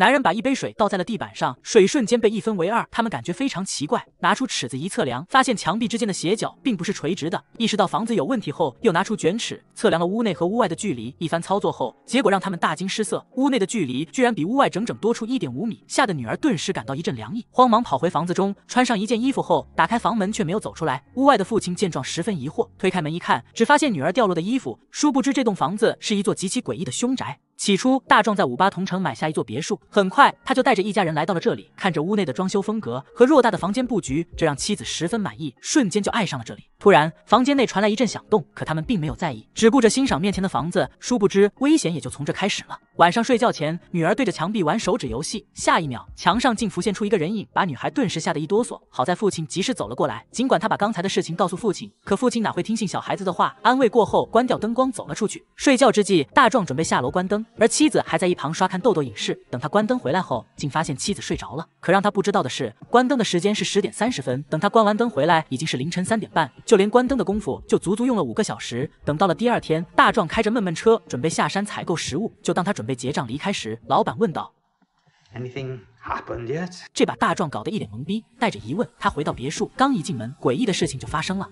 男人把一杯水倒在了地板上，水瞬间被一分为二。他们感觉非常奇怪，拿出尺子一测量，发现墙壁之间的斜角并不是垂直的。意识到房子有问题后，又拿出卷尺测量了屋内和屋外的距离。一番操作后，结果让他们大惊失色，屋内的距离居然比屋外整整多出一点五米。吓得女儿顿时感到一阵凉意，慌忙跑回房子中，穿上一件衣服后打开房门，却没有走出来。屋外的父亲见状十分疑惑，推开门一看，只发现女儿掉落的衣服。殊不知，这栋房子是一座极其诡异的凶宅。起初，大壮在五八同城买下一座别墅，很快他就带着一家人来到了这里。看着屋内的装修风格和偌大的房间布局，这让妻子十分满意，瞬间就爱上了这里。突然，房间内传来一阵响动，可他们并没有在意，只顾着欣赏面前的房子，殊不知危险也就从这开始了。晚上睡觉前，女儿对着墙壁玩手指游戏，下一秒墙上竟浮现出一个人影，把女孩顿时吓得一哆嗦。好在父亲及时走了过来，尽管他把刚才的事情告诉父亲，可父亲哪会听信小孩子的话？安慰过后，关掉灯光走了出去。睡觉之际，大壮准备下楼关灯，而妻子还在一旁刷看豆豆影视。等他关灯回来后，竟发现妻子睡着了。可让他不知道的是，关灯的时间是十点三十分。等他关完灯回来，已经是凌晨三点半，就连关灯的功夫就足足用了五个小时。等到了第二天，大壮开着闷闷车准备下山采购食物，就当他准备。结账离开时，老板问道：“Anything happened yet？” 这把大壮搞得一脸懵逼，带着疑问，他回到别墅，刚一进门，诡异的事情就发生了。